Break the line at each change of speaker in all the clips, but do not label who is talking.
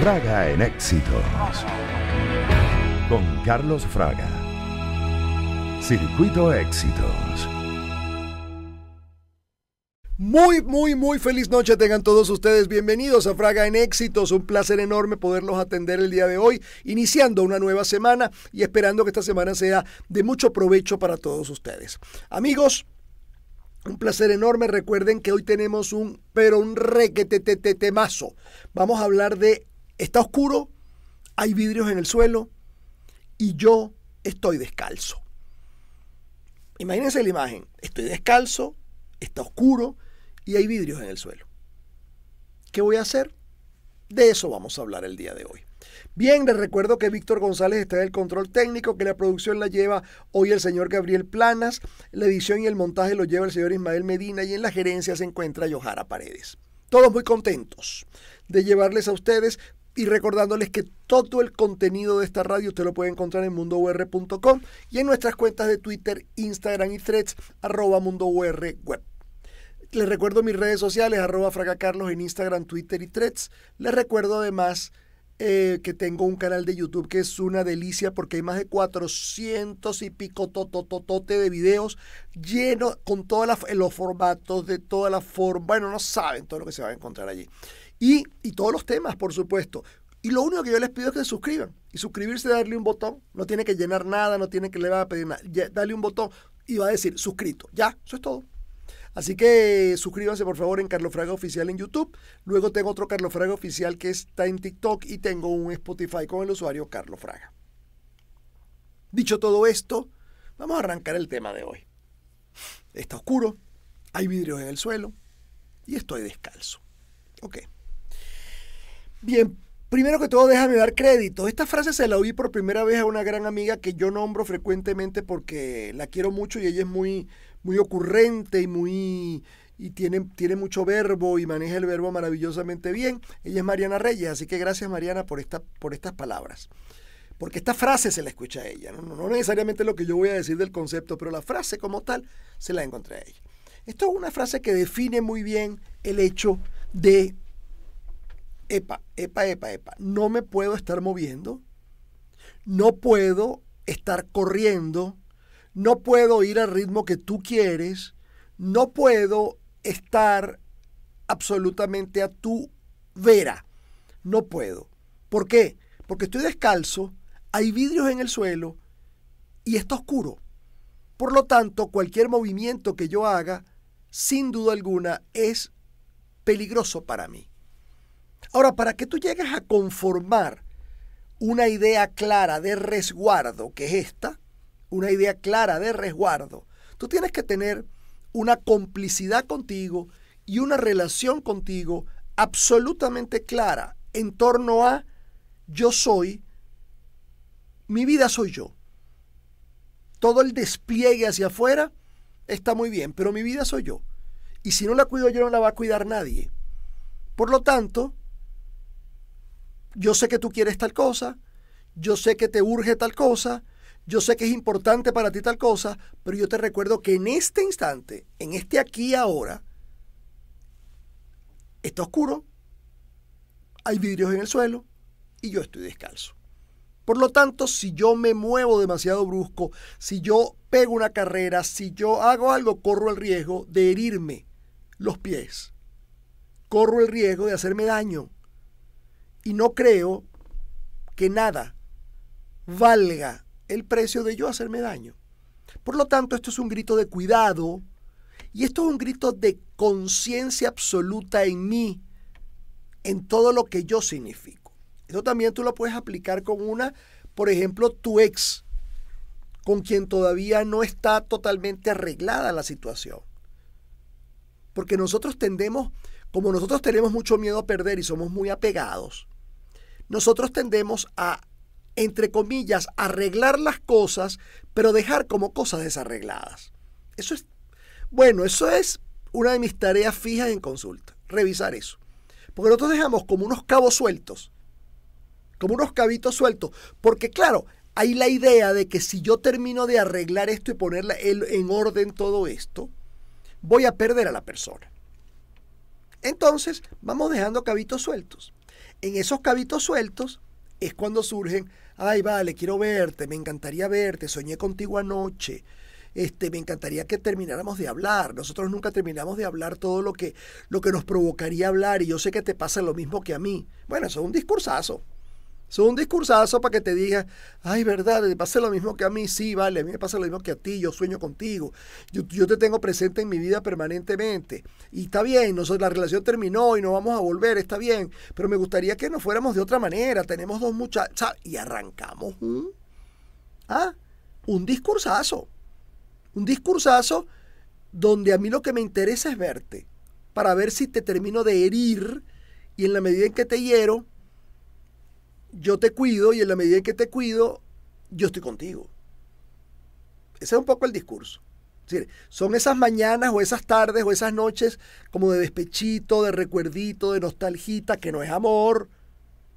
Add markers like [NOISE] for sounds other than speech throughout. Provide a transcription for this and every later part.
Fraga en éxitos. Con Carlos Fraga. Circuito Éxitos. Muy, muy, muy feliz noche tengan todos ustedes. Bienvenidos a Fraga en Éxitos. Un placer enorme poderlos atender el día de hoy, iniciando una nueva semana y esperando que esta semana sea de mucho provecho para todos ustedes. Amigos, un placer enorme. Recuerden que hoy tenemos un, pero un temazo Vamos a hablar de Está oscuro, hay vidrios en el suelo y yo estoy descalzo. Imagínense la imagen. Estoy descalzo, está oscuro y hay vidrios en el suelo. ¿Qué voy a hacer? De eso vamos a hablar el día de hoy. Bien, les recuerdo que Víctor González está en el control técnico, que la producción la lleva hoy el señor Gabriel Planas, la edición y el montaje lo lleva el señor Ismael Medina y en la gerencia se encuentra Yohara Paredes. Todos muy contentos de llevarles a ustedes y recordándoles que todo el contenido de esta radio usted lo puede encontrar en mundour.com y en nuestras cuentas de Twitter, Instagram y threads, arroba web. Les recuerdo mis redes sociales, arroba Carlos en Instagram, Twitter y threads. Les recuerdo además eh, que tengo un canal de YouTube que es una delicia porque hay más de 400 y pico totototote de videos llenos con todos los formatos de todas las formas. Bueno, no saben todo lo que se va a encontrar allí. Y, todos los temas, por supuesto. Y lo único que yo les pido es que se suscriban. Y suscribirse, darle un botón. No tiene que llenar nada, no tiene que le va a pedir nada. dale un botón y va a decir suscrito. Ya, eso es todo. Así que suscríbanse por favor en Carlos Fraga Oficial en YouTube. Luego tengo otro Carlos Fraga Oficial que está en TikTok y tengo un Spotify con el usuario Carlos Fraga. Dicho todo esto, vamos a arrancar el tema de hoy. Está oscuro, hay vidrios en el suelo y estoy descalzo. Ok. Bien, primero que todo, déjame dar crédito. Esta frase se la oí por primera vez a una gran amiga que yo nombro frecuentemente porque la quiero mucho y ella es muy, muy ocurrente y muy y tiene, tiene mucho verbo y maneja el verbo maravillosamente bien. Ella es Mariana Reyes, así que gracias Mariana por, esta, por estas palabras. Porque esta frase se la escucha a ella, ¿no? no necesariamente lo que yo voy a decir del concepto, pero la frase como tal se la encontré a ella. Esto es una frase que define muy bien el hecho de epa, epa, epa, epa, no me puedo estar moviendo, no puedo estar corriendo, no puedo ir al ritmo que tú quieres, no puedo estar absolutamente a tu vera, no puedo. ¿Por qué? Porque estoy descalzo, hay vidrios en el suelo y está oscuro. Por lo tanto, cualquier movimiento que yo haga, sin duda alguna, es peligroso para mí. Ahora, para que tú llegues a conformar una idea clara de resguardo, que es esta, una idea clara de resguardo, tú tienes que tener una complicidad contigo y una relación contigo absolutamente clara en torno a yo soy, mi vida soy yo. Todo el despliegue hacia afuera está muy bien, pero mi vida soy yo. Y si no la cuido yo, no la va a cuidar nadie. Por lo tanto, yo sé que tú quieres tal cosa, yo sé que te urge tal cosa, yo sé que es importante para ti tal cosa, pero yo te recuerdo que en este instante, en este aquí y ahora, está oscuro, hay vidrios en el suelo y yo estoy descalzo. Por lo tanto, si yo me muevo demasiado brusco, si yo pego una carrera, si yo hago algo, corro el riesgo de herirme los pies. Corro el riesgo de hacerme daño y no creo que nada valga el precio de yo hacerme daño. Por lo tanto, esto es un grito de cuidado y esto es un grito de conciencia absoluta en mí, en todo lo que yo significo. Esto también tú lo puedes aplicar con una, por ejemplo, tu ex, con quien todavía no está totalmente arreglada la situación. Porque nosotros tendemos, como nosotros tenemos mucho miedo a perder y somos muy apegados, nosotros tendemos a, entre comillas, arreglar las cosas, pero dejar como cosas desarregladas. Eso es, bueno, eso es una de mis tareas fijas en consulta, revisar eso. Porque nosotros dejamos como unos cabos sueltos, como unos cabitos sueltos, porque claro, hay la idea de que si yo termino de arreglar esto y ponerla en orden todo esto, voy a perder a la persona. Entonces, vamos dejando cabitos sueltos en esos cabitos sueltos es cuando surgen, ay, vale, quiero verte, me encantaría verte, soñé contigo anoche. Este, me encantaría que termináramos de hablar. Nosotros nunca terminamos de hablar todo lo que, lo que nos provocaría hablar y yo sé que te pasa lo mismo que a mí. Bueno, eso es un discursazo. Es un discursazo para que te diga, ay, verdad, le pasa lo mismo que a mí, sí, vale, a mí me pasa lo mismo que a ti, yo sueño contigo, yo, te tengo presente en mi vida permanentemente. Y está bien, nosotros, la relación terminó y no vamos a volver, está bien, pero me gustaría que nos fuéramos de otra manera, tenemos dos muchachos, y arrancamos un, ¿ah? un discursazo, un discursazo donde a mí lo que me interesa es verte, para ver si te termino de herir y en la medida en que te hiero, yo te cuido y en la medida en que te cuido, yo estoy contigo. Ese es un poco el discurso. son esas mañanas o esas tardes o esas noches como de despechito, de recuerdito, de nostalgita, que no es amor.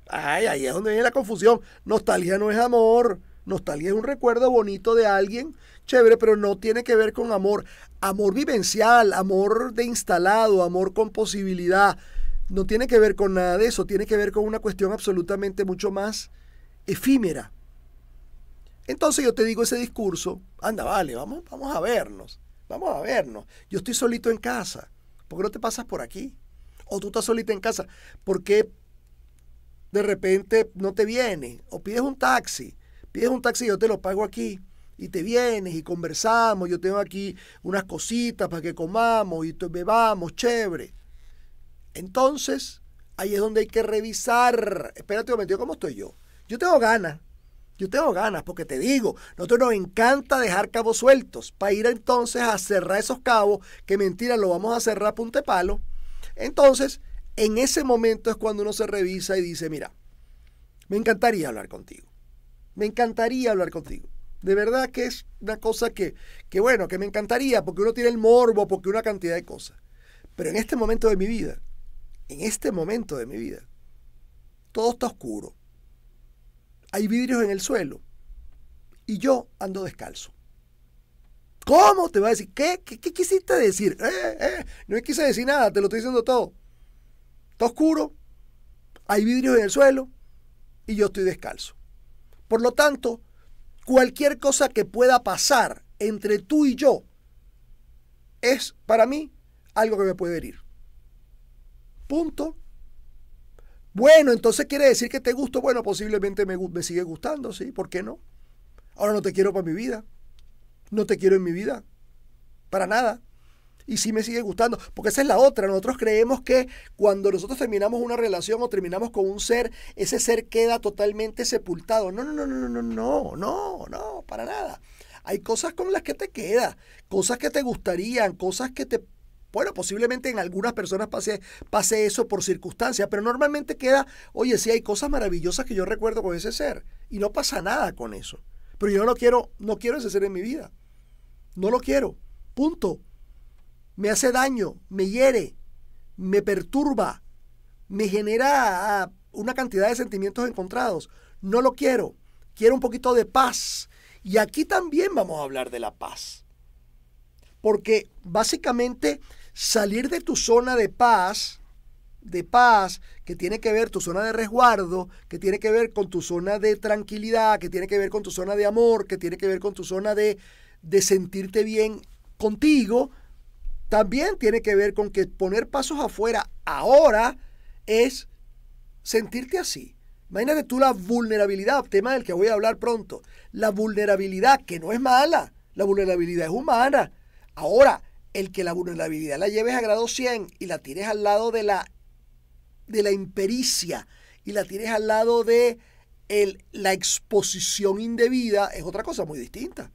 Ay, ahí es donde viene la confusión. Nostalgia no es amor. Nostalgia es un recuerdo bonito de alguien, chévere, pero no tiene que ver con amor. Amor vivencial, amor de instalado, amor con posibilidad no tiene que ver con nada de eso, tiene que ver con una cuestión absolutamente mucho más efímera. Entonces yo te digo ese discurso, anda, vale, vamos, vamos a vernos, vamos a vernos. Yo estoy solito en casa, ¿por qué no te pasas por aquí? O tú estás solito en casa, ¿por qué de repente no te vienes? O pides un taxi, pides un taxi y yo te lo pago aquí y te vienes y conversamos, yo tengo aquí unas cositas para que comamos y bebamos, chévere. Entonces, ahí es donde hay que revisar. Espérate un momento, ¿cómo estoy yo? Yo tengo ganas. Yo tengo ganas, porque te digo, nosotros nos encanta dejar cabos sueltos para ir entonces a cerrar esos cabos, que mentira, lo vamos a cerrar a palo. Entonces, en ese momento es cuando uno se revisa y dice, mira, me encantaría hablar contigo. Me encantaría hablar contigo. De verdad que es una cosa que, que bueno, que me encantaría, porque uno tiene el morbo, porque una cantidad de cosas. Pero en este momento de mi vida, en este momento de mi vida, todo está oscuro. Hay vidrios en el suelo. Y yo ando descalzo. ¿Cómo? Te va a decir, ¿qué? ¿Qué, quisiste decir? No eh, eh, no quise decir nada, te lo estoy diciendo todo. Está oscuro, hay vidrios en el suelo y yo estoy descalzo. Por lo tanto, cualquier cosa que pueda pasar entre tú y yo es para mí algo que me puede herir. Punto. Bueno, entonces quiere decir que te gusto. Bueno, posiblemente me, me sigue gustando, ¿sí? ¿Por qué no? Ahora no te quiero para mi vida. No te quiero en mi vida. Para nada. Y sí me sigue gustando. Porque esa es la otra. Nosotros creemos que cuando nosotros terminamos una relación o terminamos con un ser, ese ser queda totalmente sepultado. No, no, no, no, no, no, no, no, para nada. Hay cosas con las que te queda, cosas que te gustarían, cosas que te bueno, posiblemente en algunas personas pase, pase eso por circunstancias, pero normalmente queda, oye, sí hay cosas maravillosas que yo recuerdo con ese ser y no pasa nada con eso. Pero yo no quiero, no quiero ese ser en mi vida. No lo quiero. Punto. Me hace daño, me hiere, me perturba, me genera ah, una cantidad de sentimientos encontrados. No lo quiero. Quiero un poquito de paz. Y aquí también vamos a hablar de la paz. Porque básicamente salir de tu zona de paz, de paz, que tiene que ver tu zona de resguardo, que tiene que ver con tu zona de tranquilidad, que tiene que ver con tu zona de amor, que tiene que ver con tu zona de, de sentirte bien contigo, también tiene que ver con que poner pasos afuera ahora es sentirte así. Imagínate tú la vulnerabilidad, tema del que voy a hablar pronto. La vulnerabilidad, que no es mala, la vulnerabilidad es humana. Ahora, el que la vulnerabilidad la lleves a grado 100 y la tires al lado de la, de la impericia y la tires al lado de el, la exposición indebida, es otra cosa muy distinta.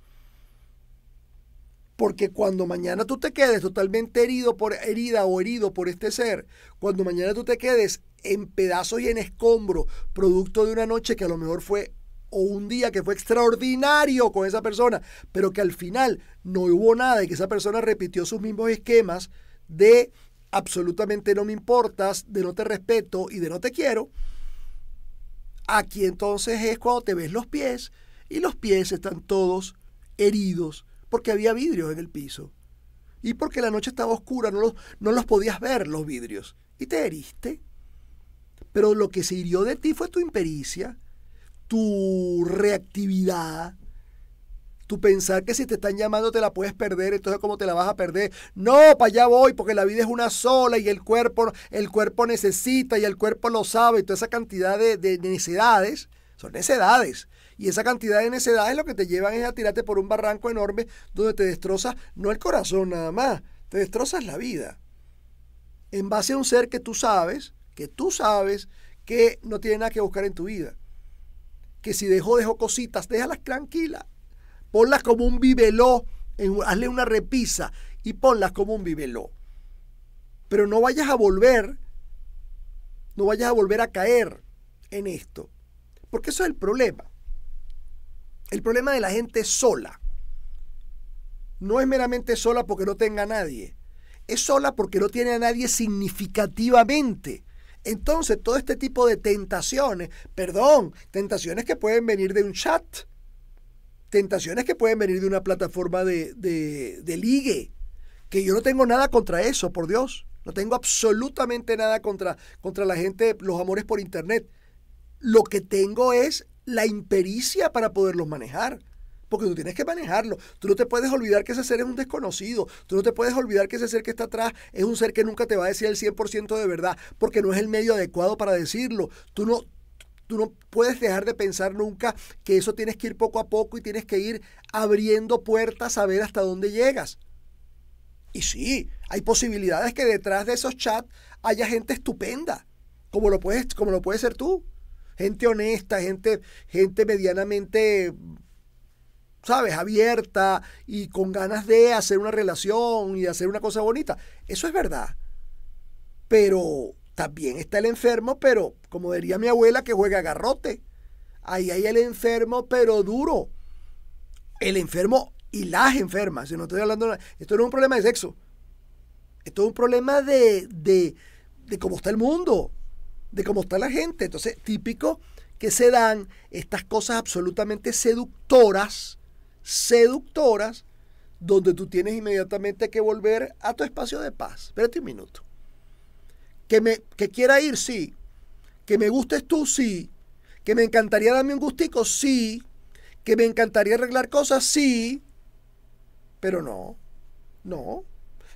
Porque cuando mañana tú te quedes totalmente herido por herida o herido por este ser, cuando mañana tú te quedes en pedazos y en escombro, producto de una noche que a lo mejor fue o un día que fue extraordinario con esa persona, pero que al final no hubo nada y que esa persona repitió sus mismos esquemas de absolutamente no me importas, de no te respeto y de no te quiero, aquí entonces es cuando te ves los pies y los pies están todos heridos porque había vidrios en el piso y porque la noche estaba oscura, no los, no los podías ver los vidrios y te heriste. Pero lo que se hirió de ti fue tu impericia tu reactividad, tu pensar que si te están llamando te la puedes perder, entonces cómo te la vas a perder. No, para allá voy, porque la vida es una sola y el cuerpo, el cuerpo necesita y el cuerpo lo sabe, y toda esa cantidad de, de, necedades, son necedades. Y esa cantidad de necedades lo que te llevan es a tirarte por un barranco enorme donde te destrozas no el corazón nada más, te destrozas la vida. En base a un ser que tú sabes, que tú sabes que no tiene nada que buscar en tu vida que si dejó, dejó cositas, déjalas tranquila Ponlas como un bibeló, hazle una repisa y ponlas como un bibeló. Pero no vayas a volver, no vayas a volver a caer en esto. Porque eso es el problema. El problema de la gente sola no es meramente sola porque no tenga a nadie. Es sola porque no tiene a nadie significativamente. Entonces, todo este tipo de tentaciones, perdón, tentaciones que pueden venir de un chat, tentaciones que pueden venir de una plataforma de, de, de ligue, que yo no tengo nada contra eso, por Dios. No tengo absolutamente nada contra, contra la gente, los amores por internet. Lo que tengo es la impericia para poderlos manejar porque tú tienes que manejarlo. Tú no te puedes olvidar que ese ser es un desconocido. Tú no te puedes olvidar que ese ser que está atrás es un ser que nunca te va a decir el 100% de verdad, porque no es el medio adecuado para decirlo. Tú no, Tú no puedes dejar de pensar nunca que eso tienes que ir poco a poco y tienes que ir abriendo puertas a ver hasta dónde llegas. Y sí, hay posibilidades que detrás de esos chats haya gente estupenda, como lo puedes, como lo puedes ser tú. Gente honesta, gente, gente medianamente ¿sabes? Abierta y con ganas de hacer una relación y de hacer una cosa bonita. Eso es verdad. Pero también está el enfermo, pero como diría mi abuela, que juega a garrote. Ahí hay el enfermo, pero duro. El enfermo y las enfermas. no estoy hablando, esto no es un problema de sexo. Esto es un problema de, de, de cómo está el mundo, de cómo está la gente. Entonces, típico que se dan estas cosas absolutamente seductoras seductoras donde tú tienes inmediatamente que volver a tu espacio de paz. Espérate un minuto. Que, me, que quiera ir, sí. Que me gustes tú, sí. Que me encantaría darme un gustico, sí. Que me encantaría arreglar cosas, sí. Pero no, no.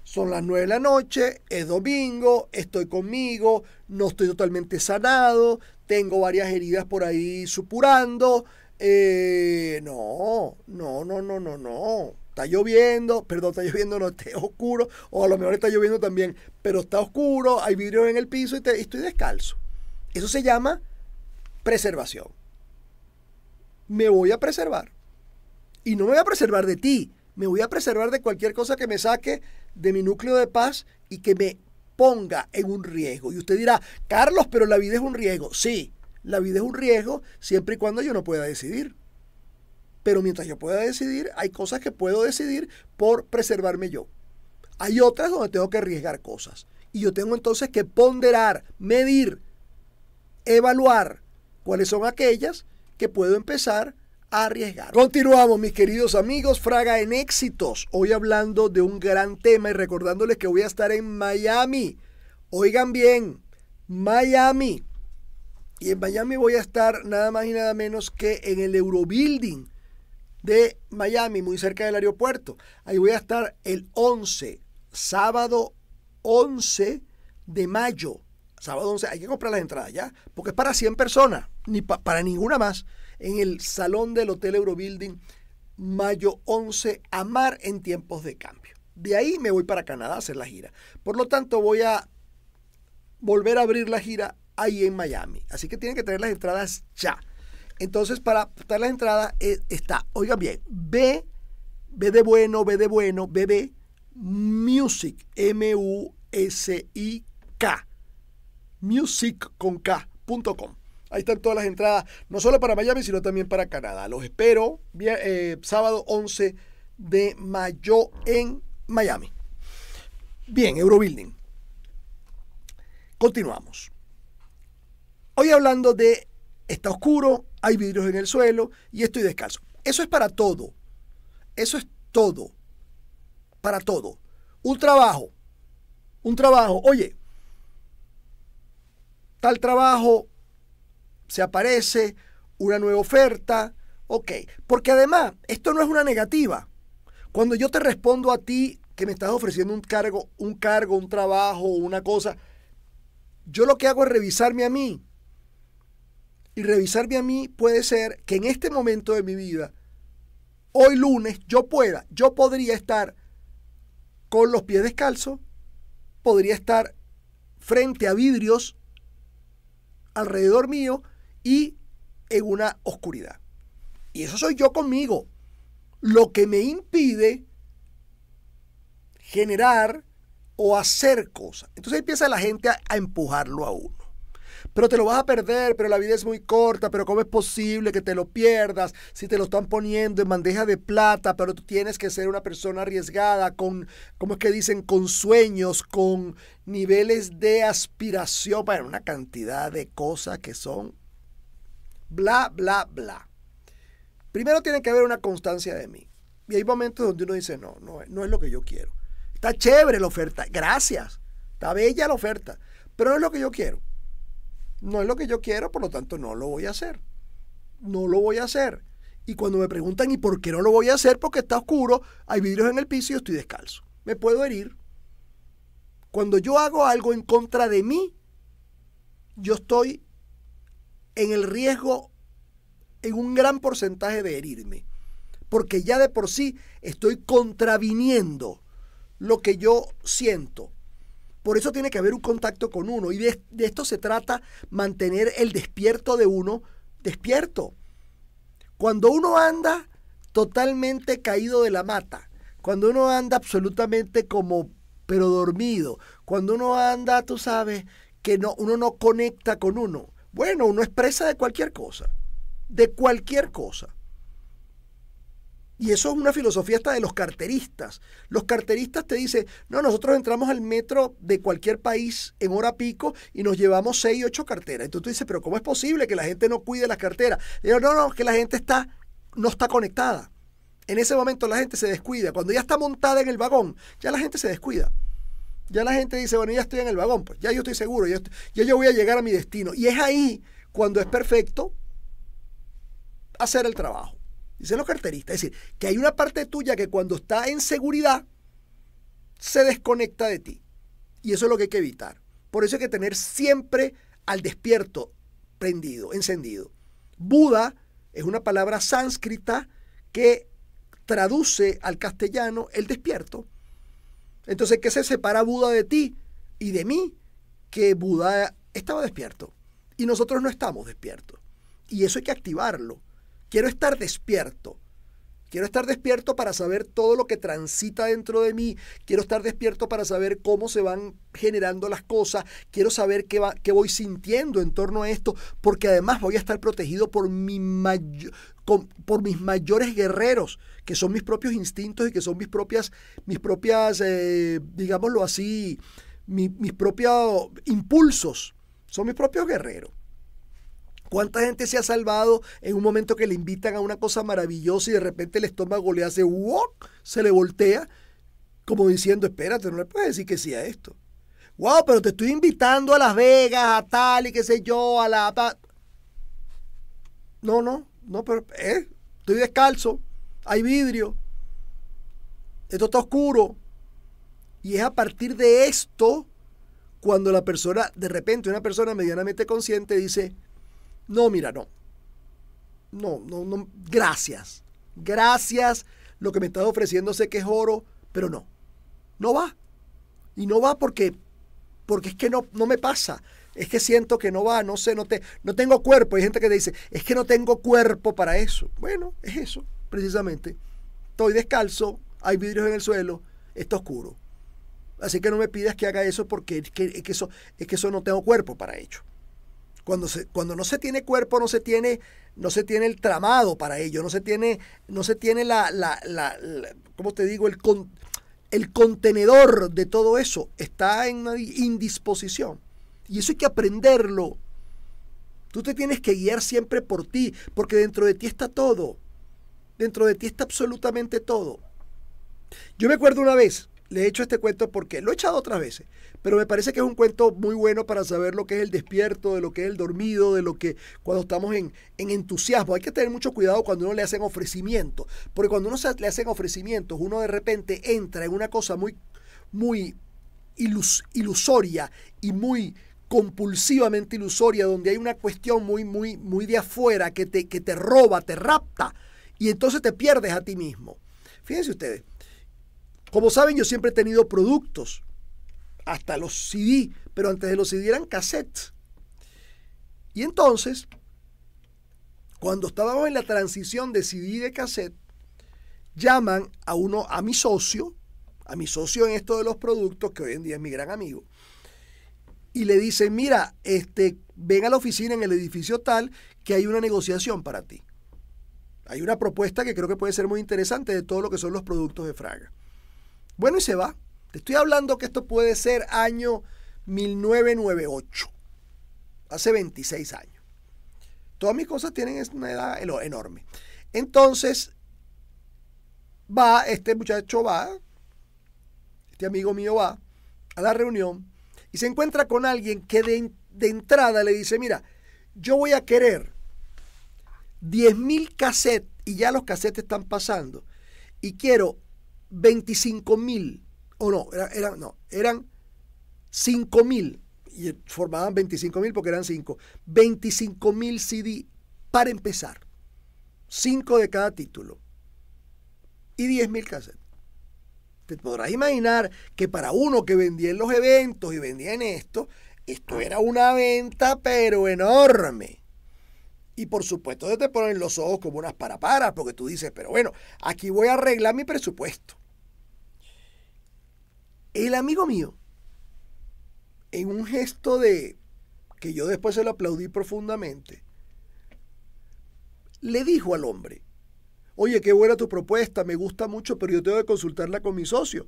Son las nueve de la noche, es domingo, estoy conmigo, no estoy totalmente sanado, tengo varias heridas por ahí supurando, eh, no, no, no, no, no, no. Está lloviendo, perdón, está lloviendo, no, está oscuro, o a lo mejor está lloviendo también, pero está oscuro, hay vidrio en el piso y estoy descalzo. Eso se llama preservación. Me voy a preservar. Y no me voy a preservar de ti, me voy a preservar de cualquier cosa que me saque de mi núcleo de paz y que me ponga en un riesgo. Y usted dirá, Carlos, pero la vida es un riesgo. Sí, la vida es un riesgo siempre y cuando yo no pueda decidir. Pero mientras yo pueda decidir, hay cosas que puedo decidir por preservarme yo. Hay otras donde tengo que arriesgar cosas. Y yo tengo entonces que ponderar, medir, evaluar cuáles son aquellas que puedo empezar a arriesgar. Continuamos, mis queridos amigos, Fraga en éxitos. Hoy hablando de un gran tema y recordándoles que voy a estar en Miami. Oigan bien, Miami, y en Miami voy a estar nada más y nada menos que en el Eurobuilding de Miami, muy cerca del aeropuerto. Ahí voy a estar el 11, sábado 11 de mayo. Sábado 11, hay que comprar las entradas ya, porque es para 100 personas, ni para ninguna más, en el salón del Hotel Eurobuilding, mayo 11, a mar en tiempos de cambio. De ahí me voy para Canadá a hacer la gira. Por lo tanto, voy a volver a abrir la gira ahí en Miami. Así que tienen que tener las entradas ya. Entonces, para estar las entradas eh, está, oigan bien, B, B de bueno, B de bueno, BB, Music, M-U-S-I-K, Music con K.com. Ahí están todas las entradas, no solo para Miami, sino también para Canadá. Los espero eh, sábado 11 de mayo en Miami. Bien, Eurobuilding. Continuamos. Hoy hablando de está oscuro, hay vidrios en el suelo y estoy descalzo. Eso es para todo. Eso es todo. Para todo. Un trabajo. Un trabajo. Oye, tal trabajo se aparece una nueva oferta. Ok. Porque además, esto no es una negativa. Cuando yo te respondo a ti que me estás ofreciendo un cargo, un cargo, un trabajo, una cosa, yo lo que hago es revisarme a mí y revisarme a mí puede ser que en este momento de mi vida, hoy lunes, yo pueda, yo podría estar con los pies descalzos, podría estar frente a vidrios alrededor mío y en una oscuridad. Y eso soy yo conmigo. Lo que me impide generar o hacer cosas. Entonces empieza la gente a, empujarlo a uno pero te lo vas a perder, pero la vida es muy corta, pero ¿cómo es posible que te lo pierdas si te lo están poniendo en bandeja de plata, pero tú tienes que ser una persona arriesgada, con, ¿cómo es que dicen? Con sueños, con niveles de aspiración, para una cantidad de cosas que son bla, bla, bla. Primero tiene que haber una constancia de mí. Y hay momentos donde uno dice, no, no es lo que yo quiero. Está chévere la oferta, gracias. Está bella la oferta, pero no es lo que yo quiero no es lo que yo quiero, por lo tanto no lo voy a hacer. No lo voy a hacer. Y cuando me preguntan, ¿y por qué no lo voy a hacer? Porque está oscuro, hay vidrios en el piso y yo estoy descalzo. Me puedo herir. Cuando yo hago algo en contra de mí, yo estoy en el riesgo, en un gran porcentaje de herirme. Porque ya de por sí estoy contraviniendo lo que yo siento, por eso tiene que haber un contacto con uno. Y de, esto se trata mantener el despierto de uno despierto. Cuando uno anda totalmente caído de la mata, cuando uno anda absolutamente como pero dormido, cuando uno anda, tú sabes, que uno no conecta con uno. Bueno, uno es presa de cualquier cosa, de cualquier cosa. Y eso es una filosofía hasta de los carteristas. Los carteristas te dicen, no, nosotros entramos al metro de cualquier país en hora pico y nos llevamos 6, ocho carteras. Entonces tú dices, pero ¿cómo es posible que la gente no cuide las carteras? No, no, no, que la gente está, no está conectada. En ese momento la gente se descuida. Cuando ya está montada en el vagón, ya la gente se descuida. Ya la gente dice, bueno, ya estoy en el vagón, pues ya yo estoy seguro, ya yo voy a llegar a mi destino. Y es ahí cuando es perfecto hacer el trabajo. Dicen los carteristas. Es decir, que hay una parte tuya que cuando está en seguridad se desconecta de ti. Y eso es lo que hay que evitar. Por eso hay que tener siempre al despierto prendido, encendido. Buda es una palabra sánscrita que traduce al castellano el despierto. Entonces, ¿qué se separa Buda de ti y de mí? Que Buda estaba despierto y nosotros no estamos despiertos. Y eso hay que activarlo. Quiero estar despierto. Quiero estar despierto para saber todo lo que transita dentro de mí. Quiero estar despierto para saber cómo se van generando las cosas. Quiero saber qué, va, qué voy sintiendo en torno a esto, porque además voy a estar protegido por, mi por mis mayores guerreros, que son mis propios instintos y que son mis propias, mis propias, eh, digámoslo así, mis propios impulsos. Son mis propios guerreros. ¿Cuánta gente se ha salvado en un momento que le invitan a una cosa maravillosa y de repente el estómago le hace wow, se le voltea, como diciendo, espérate, no le puedes decir que sí a esto. Wow, pero te estoy invitando a Las Vegas, a tal y qué sé yo, a la... No, no, no, pero ¿eh? estoy descalzo, hay vidrio, esto está oscuro. Y es a partir de esto cuando la persona, de repente una persona medianamente consciente dice, no, mira, no. No, no, no. Gracias. Gracias. Lo que me estás ofreciendo sé que es oro, pero no. No va. Y no va porque, porque es que no, no me pasa. Es que siento que no va, no sé, no, no tengo cuerpo. Hay gente que te dice, es que no tengo cuerpo para eso. Bueno, es eso, precisamente. Estoy descalzo, hay vidrios en el suelo, está oscuro. Así que no me pidas que haga eso porque eso, es que eso no tengo cuerpo para ello. Cuando, se, cuando no se tiene cuerpo, no se tiene, no se tiene el tramado para ello, no se tiene, no se tiene la, la, te digo? El, el contenedor de todo eso está en una indisposición. Y eso hay que aprenderlo. Tú te tienes que guiar siempre por ti, porque dentro de ti está todo. Dentro de ti está absolutamente todo. Yo me acuerdo una vez, le he hecho este cuento porque lo he echado otras veces. Pero me parece que es un cuento muy bueno para saber lo que es el despierto, de lo que es el dormido, de lo que cuando estamos en, en entusiasmo. Hay que tener mucho cuidado cuando uno le hacen ofrecimientos, porque cuando uno se, le hacen ofrecimientos, uno de repente entra en una cosa muy, muy ilusoria y muy compulsivamente ilusoria, donde hay una cuestión muy, muy, muy de afuera que te, que te roba, te rapta, y entonces te pierdes a ti mismo. Fíjense ustedes, como saben, yo siempre he tenido productos hasta los CD, pero antes de los CD eran cassettes. Y entonces, cuando estábamos en la transición de CD de cassette, llaman a uno, a mi socio, a mi socio en esto de los productos, que hoy en día es mi gran amigo, y le dicen, mira, este, ven a la oficina en el edificio tal que hay una negociación para ti. Hay una propuesta que creo que puede ser muy interesante de todo lo que son los productos de Fraga. Bueno, y se va. Te estoy hablando que esto puede ser año 1998, hace 26 años. Todas mis cosas tienen una edad enorme. Entonces, va, este muchacho va, este amigo mío va a la reunión y se encuentra con alguien que de, entrada le dice, mira, yo voy a querer 10.000 cassettes y ya los cassettes están pasando y quiero 25.000 o no, no, eran 5 mil, y formaban 25 mil porque eran 5, 25 mil CD para empezar, 5 de cada título y 10 mil cassettes. Te podrás imaginar que para uno que vendía en los eventos y vendía en esto, esto era una venta pero enorme. Y por supuesto te ponen los ojos como unas paraparas porque tú dices, pero bueno, aquí voy a arreglar mi presupuesto. El amigo mío, en un gesto de que yo después se lo aplaudí profundamente, le dijo al hombre, oye, qué buena tu propuesta, me gusta mucho, pero yo tengo que consultarla con mi socio.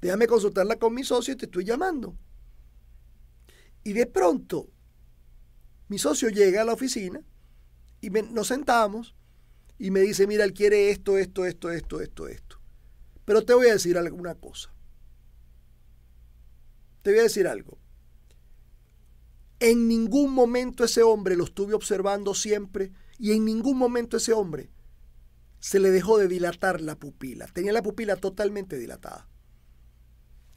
Déjame consultarla con mi socio y te estoy llamando. Y de pronto, mi socio llega a la oficina y nos sentamos y me dice, mira, él quiere esto, esto, esto, esto, esto, esto. Pero te voy a decir alguna cosa. Te voy a decir algo. En ningún momento ese hombre lo estuve observando siempre y en ningún momento ese hombre se le dejó de dilatar la pupila. Tenía la pupila totalmente dilatada.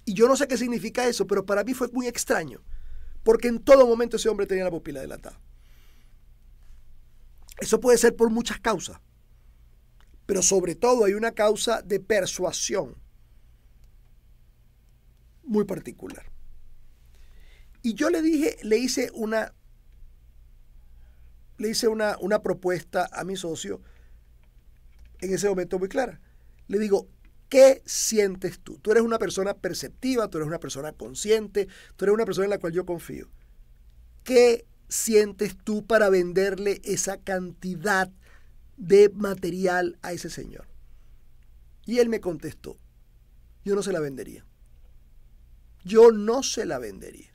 Y yo no sé qué significa eso, pero para mí fue muy extraño, porque en todo momento ese hombre tenía la pupila dilatada. Eso puede ser por muchas causas, pero sobre todo hay una causa de persuasión muy particular. Y yo le dije, le hice una, le hice una, una propuesta a mi socio en ese momento muy clara. Le digo, ¿qué sientes tú? Tú eres una persona perceptiva, tú eres una persona consciente, tú eres una persona en la cual yo confío. ¿Qué sientes tú para venderle esa cantidad de material a ese señor? Y él me contestó, yo no se la vendería. Yo no se la vendería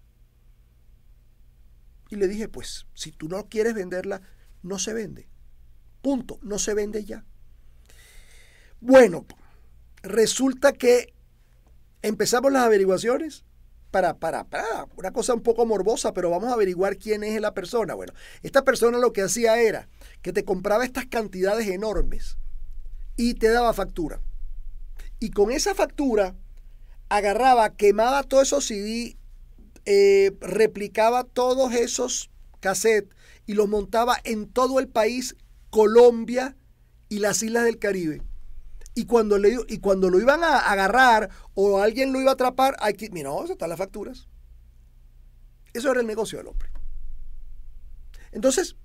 y le dije, pues si tú no quieres venderla, no se vende. Punto, no se vende ya. Bueno, resulta que empezamos las averiguaciones para, para, para, una cosa un poco morbosa, pero vamos a averiguar quién es la persona. Bueno, esta persona lo que hacía era que te compraba estas cantidades enormes y te daba factura. Y con esa factura agarraba, quemaba todo eso CD eh, replicaba todos esos cassettes y los montaba en todo el país, Colombia y las islas del Caribe. Y cuando, le, y cuando lo iban a agarrar o alguien lo iba a atrapar, que, mira, ahí están las facturas. Eso era el negocio del hombre. Entonces,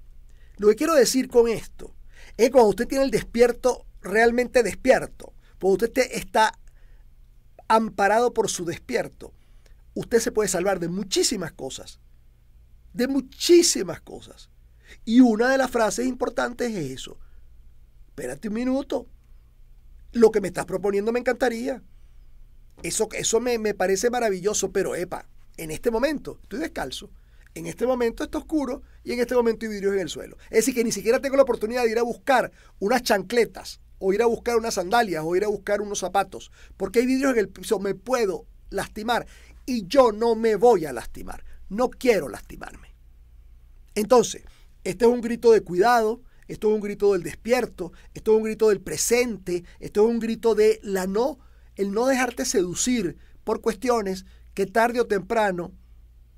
lo que quiero decir con esto es cuando usted tiene el despierto realmente despierto, cuando usted está amparado por su despierto, usted se puede salvar de muchísimas cosas. De muchísimas cosas. Y una de las frases importantes es eso. Espérate un minuto. Lo que me estás proponiendo me encantaría. Eso, eso me, me parece maravilloso, pero epa, en este momento estoy descalzo. En este momento está oscuro y en este momento hay vidrios en el suelo. Es decir, que ni siquiera tengo la oportunidad de ir a buscar unas chancletas o ir a buscar unas sandalias o ir a buscar unos zapatos, porque hay vidrios en el piso, me puedo lastimar y yo no me voy a lastimar. No quiero lastimarme. Entonces, este es un grito de cuidado, esto es un grito del despierto, esto es un grito del presente, esto es un grito de la no, el no dejarte seducir por cuestiones que tarde o temprano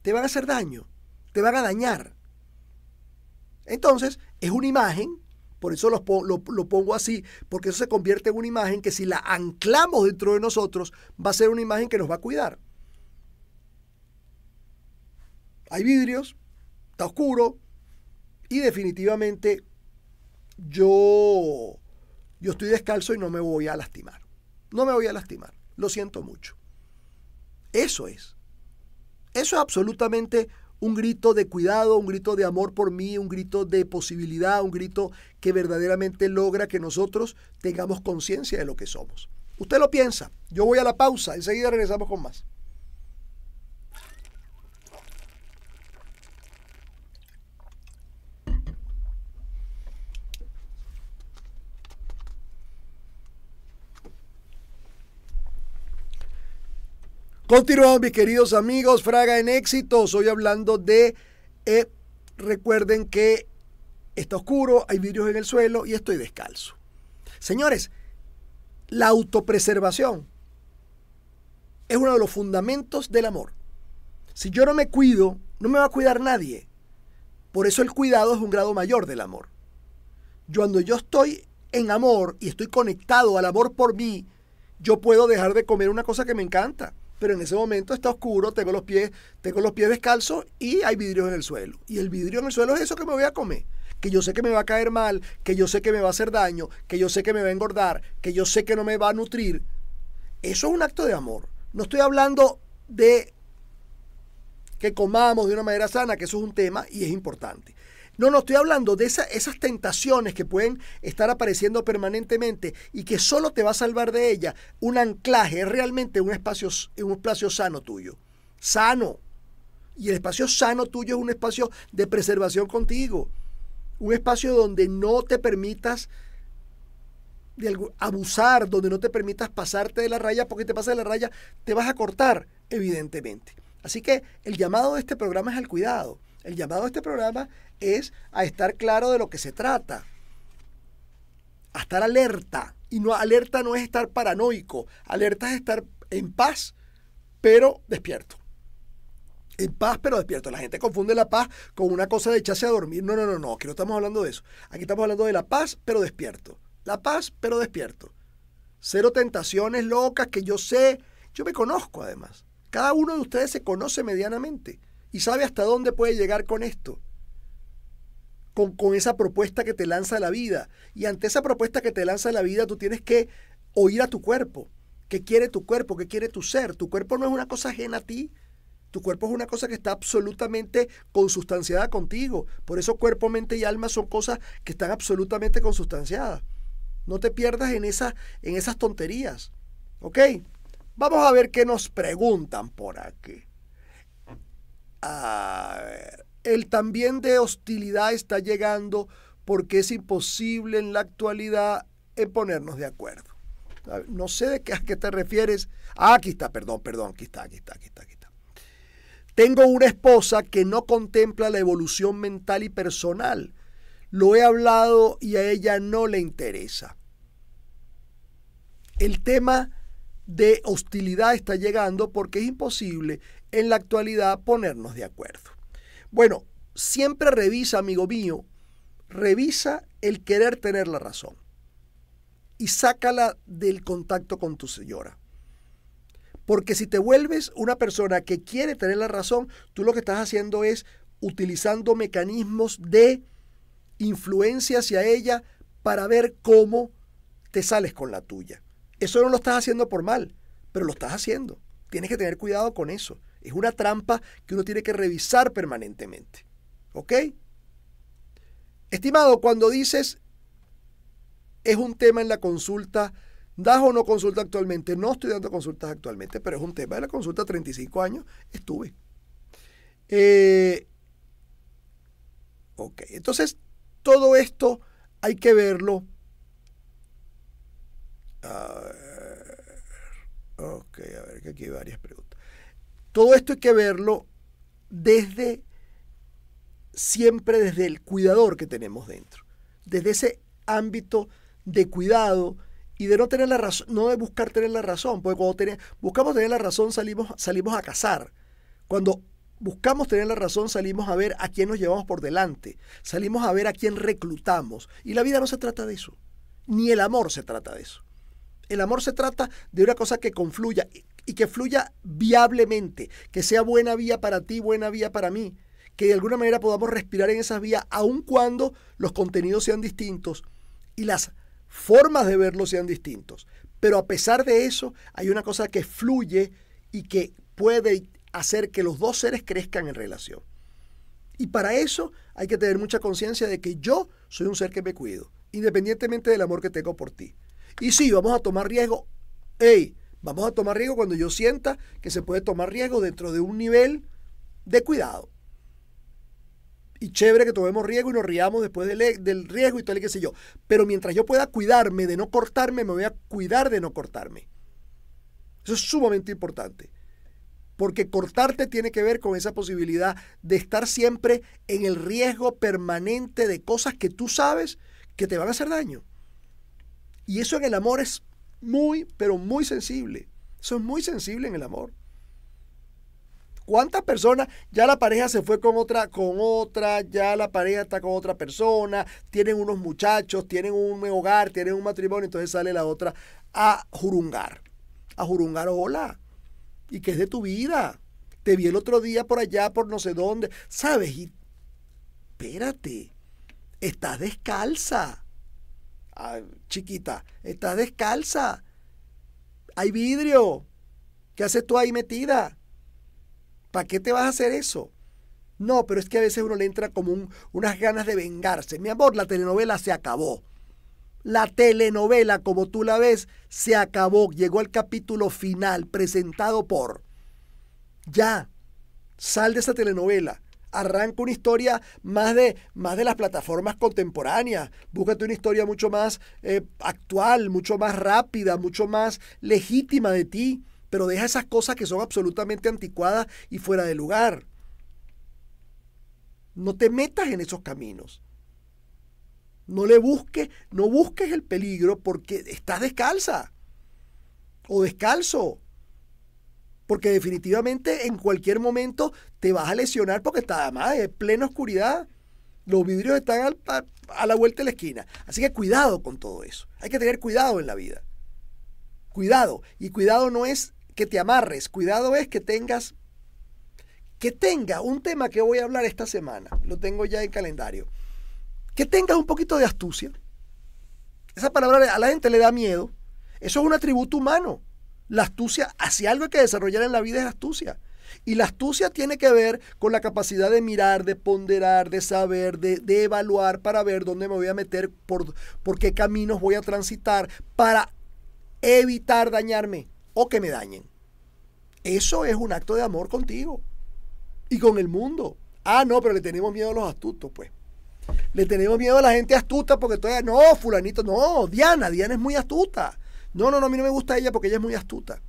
te van a hacer daño, te van a dañar. Entonces, es una imagen, por eso lo, lo pongo así, porque eso se convierte en una imagen que si la anclamos dentro de nosotros, va a ser una imagen que nos va a cuidar. Hay vidrios, está oscuro y definitivamente yo, yo estoy descalzo y no me voy a lastimar. No me voy a lastimar, lo siento mucho. Eso es. Eso es absolutamente un grito de cuidado, un grito de amor por mí, un grito de posibilidad, un grito que verdaderamente logra que nosotros tengamos conciencia de lo que somos. Usted lo piensa. Yo voy a la pausa. Enseguida regresamos con más. Continuamos, mis queridos amigos, Fraga en éxito. Soy hablando de. Eh, recuerden que está oscuro, hay vidrios en el suelo y estoy descalzo. Señores, la autopreservación es uno de los fundamentos del amor. Si yo no me cuido, no me va a cuidar nadie. Por eso el cuidado es un grado mayor del amor. Yo, cuando yo estoy en amor y estoy conectado al amor por mí, yo puedo dejar de comer una cosa que me encanta pero en ese momento está oscuro, tengo los pies, tengo los pies descalzos y hay vidrios en el suelo. Y el vidrio en el suelo es eso que me voy a comer, que yo sé que me va a caer mal, que yo sé que me va a hacer daño, que yo sé que me va a engordar, que yo sé que no me va a nutrir. Eso es un acto de amor. No estoy hablando de que comamos de una manera sana, que eso es un tema y es importante. No, no, estoy hablando de esas tentaciones que pueden estar apareciendo permanentemente y que solo te va a salvar de ella un anclaje, es realmente un espacio, un espacio sano tuyo. Sano. Y el espacio sano tuyo es un espacio de preservación contigo. Un espacio donde no te permitas de abusar, donde no te permitas pasarte de la raya, porque te pasas de la raya, te vas a cortar, evidentemente. Así que el llamado de este programa es al cuidado. El llamado de este programa es a estar claro de lo que se trata, a estar alerta. Y no alerta no es estar paranoico, alerta es estar en paz, pero despierto. En paz, pero despierto. La gente confunde la paz con una cosa de echarse a dormir. No, no, no, no. Aquí no estamos hablando de eso. Aquí estamos hablando de la paz, pero despierto. La paz, pero despierto. Cero tentaciones locas que yo sé. Yo me conozco además. Cada uno de ustedes se conoce medianamente. ¿Y sabe hasta dónde puede llegar con esto? Con, con, esa propuesta que te lanza la vida. Y ante esa propuesta que te lanza la vida, tú tienes que oír a tu cuerpo. ¿Qué quiere tu cuerpo? ¿Qué quiere tu ser? Tu cuerpo no es una cosa ajena a ti. Tu cuerpo es una cosa que está absolutamente consustanciada contigo. Por eso cuerpo, mente y alma son cosas que están absolutamente consustanciadas. No te pierdas en, esas en esas tonterías. ¿Ok? Vamos a ver qué nos preguntan por aquí. Ah, el también de hostilidad está llegando porque es imposible en la actualidad eh, ponernos de acuerdo. No sé de qué, a qué te refieres. Ah, aquí está, perdón, perdón, aquí está, aquí está, aquí está, aquí está. Tengo una esposa que no contempla la evolución mental y personal. Lo he hablado y a ella no le interesa. El tema de hostilidad está llegando porque es imposible en la actualidad ponernos de acuerdo. Bueno, siempre revisa, amigo mío, revisa el querer tener la razón y sácala del contacto con tu señora. Porque si te vuelves una persona que quiere tener la razón, tú lo que estás haciendo es utilizando mecanismos de influencia hacia ella para ver cómo te sales con la tuya. Eso no lo estás haciendo por mal, pero lo estás haciendo. Tienes que tener cuidado con eso. Es una trampa que uno tiene que revisar permanentemente. ¿Ok? Estimado, cuando dices es un tema en la consulta, ¿das o no consulta actualmente? No estoy dando consultas actualmente, pero es un tema de la consulta, 35 años estuve. Eh, ok, entonces todo esto hay que verlo. A ver, ok, a ver, que aquí hay varias preguntas. Todo esto hay que verlo desde siempre desde el cuidador que tenemos dentro, desde ese ámbito de cuidado y de no tener la razón, no de buscar tener la razón, porque cuando buscamos tener la razón salimos, salimos a cazar. Cuando buscamos tener la razón salimos a ver a quién nos llevamos por delante, salimos a ver a quién reclutamos. Y la vida no se trata de eso, ni el amor se trata de eso. El amor se trata de una cosa que confluya, y que fluya viablemente, que sea buena vía para ti, buena vía para mí, que de alguna manera podamos respirar en esas vías, aun cuando los contenidos sean distintos y las formas de verlos sean distintos. Pero a pesar de eso, hay una cosa que fluye y que puede hacer que los dos seres crezcan en relación. Y para eso hay que tener mucha conciencia de que yo soy un ser que me cuido, independientemente del amor que tengo por ti. Y sí, vamos a tomar riesgo. ¡Ey! Vamos a tomar riesgo cuando yo sienta que se puede tomar riesgo dentro de un nivel de cuidado. Y chévere que tomemos riesgo y nos riamos después del, del riesgo y tal y qué sé yo. Pero mientras yo pueda cuidarme de no cortarme, me voy a cuidar de no cortarme. Eso es sumamente importante. Porque cortarte tiene que ver con esa posibilidad de estar siempre en el riesgo permanente de cosas que tú sabes que te van a hacer daño. Y eso en el amor es muy, pero muy sensible. Eso es muy sensible en el amor. ¿Cuántas personas ya la pareja se fue con otra, con otra, ya la pareja está con otra persona, tienen unos muchachos, tienen un hogar, tienen un matrimonio, entonces sale la otra a jurungar, a jurungar, hola, ¿y qué es de tu vida? Te vi el otro día por allá, por no sé dónde, ¿sabes? Y espérate, estás descalza. Ah, chiquita, estás descalza, hay vidrio, ¿qué haces tú ahí metida? ¿Para qué te vas a hacer eso? No, pero es que a veces uno le entra como unas ganas de vengarse. Mi amor, la telenovela se acabó. La telenovela, como tú la ves, se acabó. Llegó al capítulo final presentado por... Ya, sal de esa telenovela arranca una historia más de, más de las plataformas contemporáneas. Búscate una historia mucho más eh, actual, mucho más rápida, mucho más legítima de ti, pero deja esas cosas que son absolutamente anticuadas y fuera de lugar. No te metas en esos caminos. No le busques, no busques el peligro porque estás descalza o descalzo porque definitivamente en cualquier momento te vas a lesionar porque está además en plena oscuridad. Los vidrios están a, la vuelta de la esquina. Así que cuidado con todo eso. Hay que tener cuidado en la vida. Cuidado. Y cuidado no es que te amarres, cuidado es que tengas que tenga un tema que voy a hablar esta semana, lo tengo ya en calendario, que tengas un poquito de astucia. Esa palabra a la gente le da miedo. Eso es un atributo humano. La astucia, hacia algo que desarrollar en la vida es astucia. Y la astucia tiene que ver con la capacidad de mirar, de ponderar, de saber, de, evaluar para ver dónde me voy a meter, por, por qué caminos voy a transitar, para evitar dañarme o que me dañen. Eso es un acto de amor contigo y con el mundo. Ah, no, pero le tenemos miedo a los astutos, pues. Le tenemos miedo a la gente astuta porque todavía, no, fulanito, no, Diana, Diana es muy astuta. No, no, no, a mí no me gusta ella porque ella es muy astuta.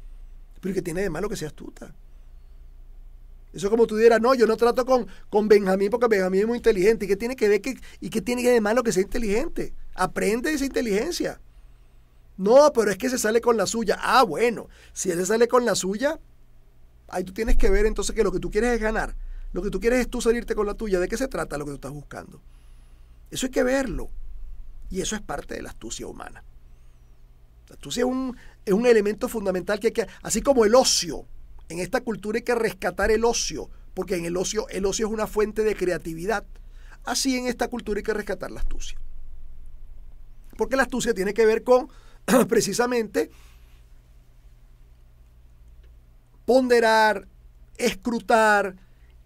Pero qué tiene de malo que sea astuta? Eso es como tú dieras, no, yo no trato con, con Benjamín porque Benjamín es muy inteligente. ¿Y qué tiene que ver que, y qué tiene de malo que sea inteligente? Aprende esa inteligencia. No, pero es que se sale con la suya. Ah, bueno, si él se sale con la suya, ahí tú tienes que ver entonces que lo que tú quieres es ganar. Lo que tú quieres es tú salirte con la tuya. ¿De qué se trata lo que tú estás buscando? Eso hay que verlo. Y eso es parte de la astucia humana. Entonces es un, es un elemento fundamental que hay que, así como el ocio, en esta cultura hay que rescatar el ocio, porque en el ocio, el ocio es una fuente de creatividad. Así en esta cultura hay que rescatar la astucia. Porque la astucia tiene que ver con [CLEARS THROAT] precisamente ponderar, escrutar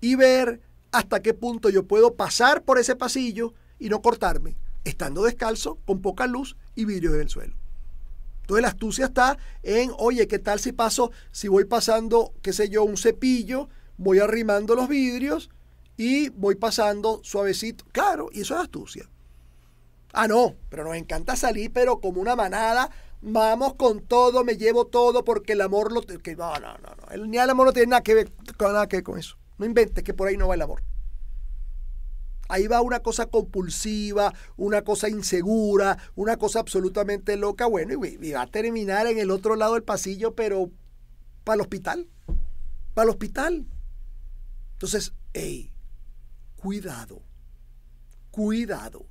y ver hasta qué punto yo puedo pasar por ese pasillo y no cortarme, estando descalzo, con poca luz y vidrios en el suelo. Entonces la astucia está en, oye, ¿qué tal si paso, si voy pasando, qué sé yo, un cepillo, voy arrimando los vidrios y voy pasando suavecito? Claro, y eso es astucia. Ah, no, pero nos encanta salir, pero como una manada, vamos con todo, me llevo todo, porque el amor lo... Que, no, no, no, no, ni el amor no tiene nada que nada que ver con eso. No inventes que por ahí no va el amor. Ahí va una cosa compulsiva, una cosa insegura, una cosa absolutamente loca. Bueno, y, va a terminar en el otro lado del pasillo, pero para el hospital. Para el hospital. Entonces, hey, cuidado. Cuidado.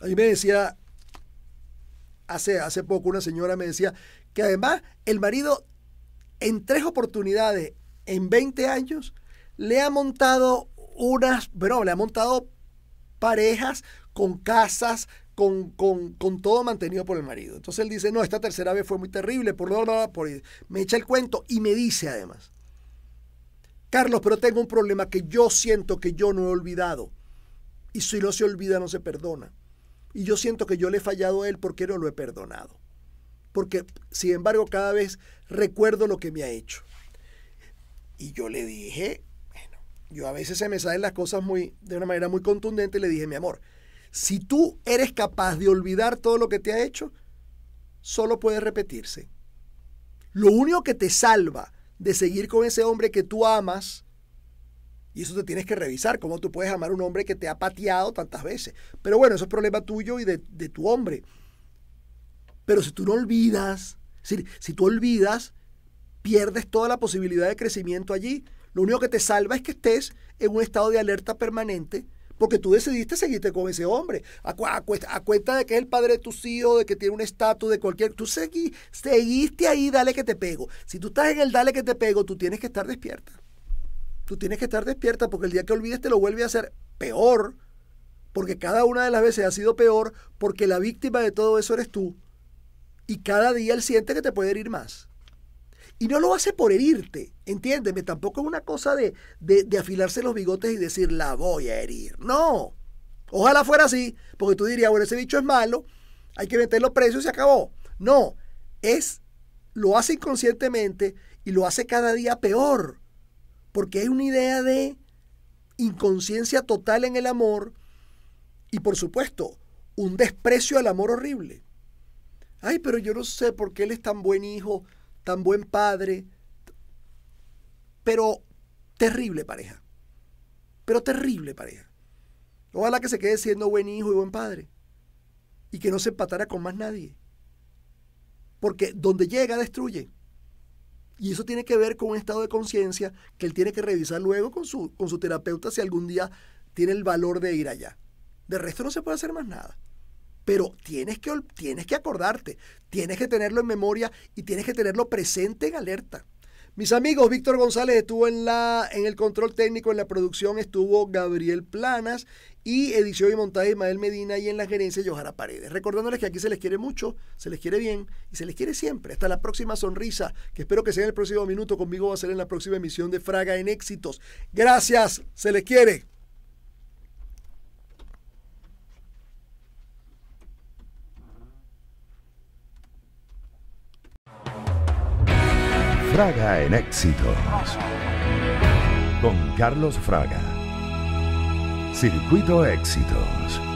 Ahí me decía, hace, hace poco una señora me decía que además el marido en tres oportunidades en 20 años le ha montado unas, bueno, le ha montado parejas con casas, con, con, todo mantenido por el marido. Entonces él dice, no, esta tercera vez fue muy terrible, por lo por, me echa el cuento y me dice además, Carlos, pero tengo un problema que yo siento que yo no he olvidado. Y si no se olvida, no se perdona. Y yo siento que yo le he fallado a él porque no lo he perdonado. Porque, sin embargo, cada vez recuerdo lo que me ha hecho. Y yo le dije, yo a veces se me salen las cosas muy, de una manera muy contundente y le dije, mi amor, si tú eres capaz de olvidar todo lo que te ha hecho, solo puede repetirse. Lo único que te salva de seguir con ese hombre que tú amas, y eso te tienes que revisar, cómo tú puedes amar a un hombre que te ha pateado tantas veces. Pero bueno, eso es problema tuyo y de, tu hombre. Pero si tú no olvidas, si tú olvidas, pierdes toda la posibilidad de crecimiento allí. Lo único que te salva es que estés en un estado de alerta permanente porque tú decidiste seguirte con ese hombre. A, cuenta de que es el padre de tus hijos, de que tiene un estatus, de cualquier... Tú seguiste ahí, dale que te pego. Si tú estás en el dale que te pego, tú tienes que estar despierta. Tú tienes que estar despierta porque el día que olvides te lo vuelve a hacer peor. Porque cada una de las veces ha sido peor porque la víctima de todo eso eres tú. Y cada día él siente que te puede herir más. Y no lo hace por herirte, entiéndeme, tampoco es una cosa de, de, afilarse los bigotes y decir, la voy a herir. No, ojalá fuera así, porque tú dirías, bueno, ese bicho es malo, hay que meterlo precios y se acabó. No, es, lo hace inconscientemente y lo hace cada día peor, porque hay una idea de inconsciencia total en el amor y por supuesto, un desprecio al amor horrible. Ay, pero yo no sé por qué él es tan buen hijo tan buen padre, pero terrible pareja. Pero terrible pareja. Ojalá que se quede siendo buen hijo y buen padre. Y que no se empatara con más nadie. Porque donde llega destruye. Y eso tiene que ver con un estado de conciencia que él tiene que revisar luego con su, con su terapeuta si algún día tiene el valor de ir allá. De resto no se puede hacer más nada pero tienes que, que acordarte, tienes que tenerlo en memoria y tienes que tenerlo presente en alerta. Mis amigos, Víctor González estuvo en, la, en el control técnico, en la producción estuvo Gabriel Planas y edición y montaje Ismael Medina y en la gerencia Johara Paredes. Recordándoles que aquí se les quiere mucho, se les quiere bien y se les quiere siempre. Hasta la próxima sonrisa, que espero que sea en el próximo minuto. Conmigo va a ser en la próxima emisión de Fraga en Éxitos. Gracias, se les quiere. Fraga en éxitos. Con Carlos Fraga. Circuito Éxitos.